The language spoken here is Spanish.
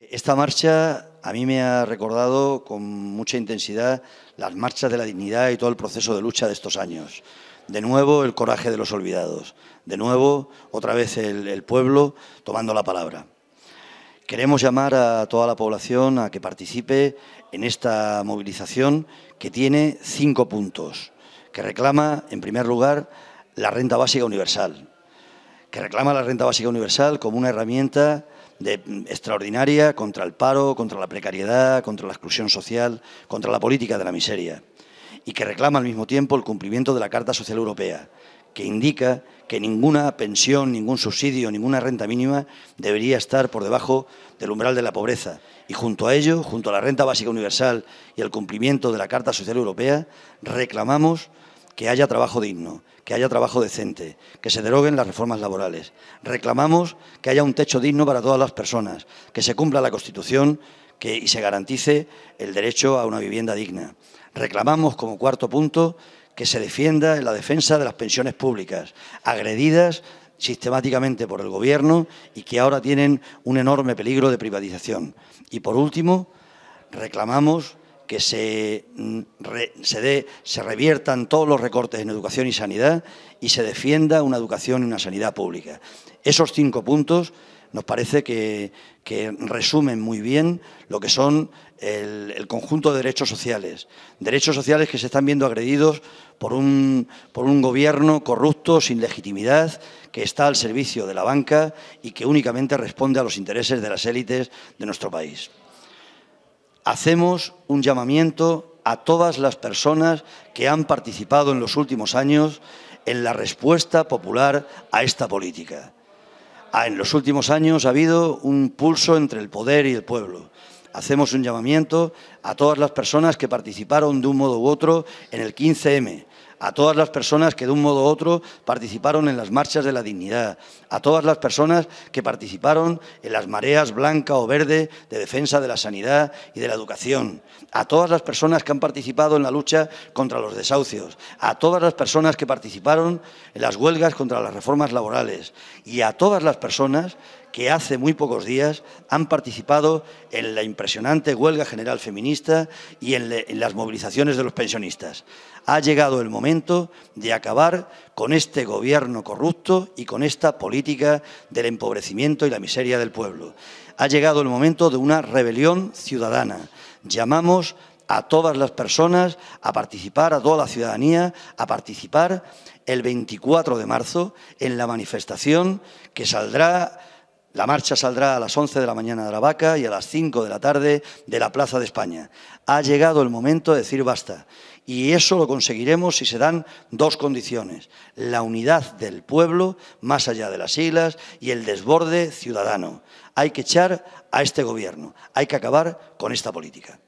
Esta marcha a mí me ha recordado con mucha intensidad las marchas de la dignidad y todo el proceso de lucha de estos años. De nuevo el coraje de los olvidados. De nuevo otra vez el, pueblo tomando la palabra. Queremos llamar a toda la población a que participe en esta movilización que tiene cinco puntos, que reclama, en primer lugar, la renta básica universal, que reclama la renta básica universal como una herramienta de, mm, extraordinaria contra el paro, contra la precariedad, contra la exclusión social, contra la política de la miseria, y que reclama al mismo tiempo el cumplimiento de la Carta Social Europea, que indica que ninguna pensión, ningún subsidio, ninguna renta mínima debería estar por debajo del umbral de la pobreza. Y junto a ello, junto a la renta básica universal y el cumplimiento de la Carta Social Europea, reclamamos que haya trabajo digno, que haya trabajo decente, que se deroguen las reformas laborales. Reclamamos que haya un techo digno para todas las personas, que se cumpla la Constitución que, y se garantice el derecho a una vivienda digna. Reclamamos, como cuarto punto, que se defienda la defensa de las pensiones públicas, agredidas sistemáticamente por el Gobierno y que ahora tienen un enorme peligro de privatización. Y por último, reclamamos que se, mm, se, reviertan todos los recortes en educación y sanidad y se defienda una educación y una sanidad pública. Esos cinco puntos nos parece que, resumen muy bien lo que son el, conjunto de derechos sociales. Derechos sociales que se están viendo agredidos por un gobierno corrupto, sin legitimidad, que está al servicio de la banca y que únicamente responde a los intereses de las élites de nuestro país hacemos un llamamiento a todas las personas que han participado en los últimos años en la respuesta popular a esta política. Ah, en los últimos años ha habido un pulso entre el poder y el pueblo. Hacemos un llamamiento a todas las personas que participaron de un modo u otro en el 15M, a todas las personas que de un modo u otro participaron en las marchas de la dignidad, a todas las personas que participaron en las mareas blanca o verde de defensa de la sanidad y de la educación, a todas las personas que han participado en la lucha contra los desahucios, a todas las personas que participaron en las huelgas contra las reformas laborales y a todas las personas que hace muy pocos días han participado en la impresionante huelga general feminista y en, las movilizaciones de los pensionistas. Ha llegado el momento de acabar con este gobierno corrupto y con esta política del empobrecimiento y la miseria del pueblo. Ha llegado el momento de una rebelión ciudadana. Llamamos a todas las personas a participar, a toda la ciudadanía, a participar el 24 de marzo en la manifestación que saldrá la marcha saldrá a las 11 de la mañana de la vaca y a las 5 de la tarde de la Plaza de España. Ha llegado el momento de decir basta. Y eso lo conseguiremos si se dan dos condiciones. La unidad del pueblo, más allá de las islas y el desborde ciudadano. Hay que echar a este gobierno. Hay que acabar con esta política.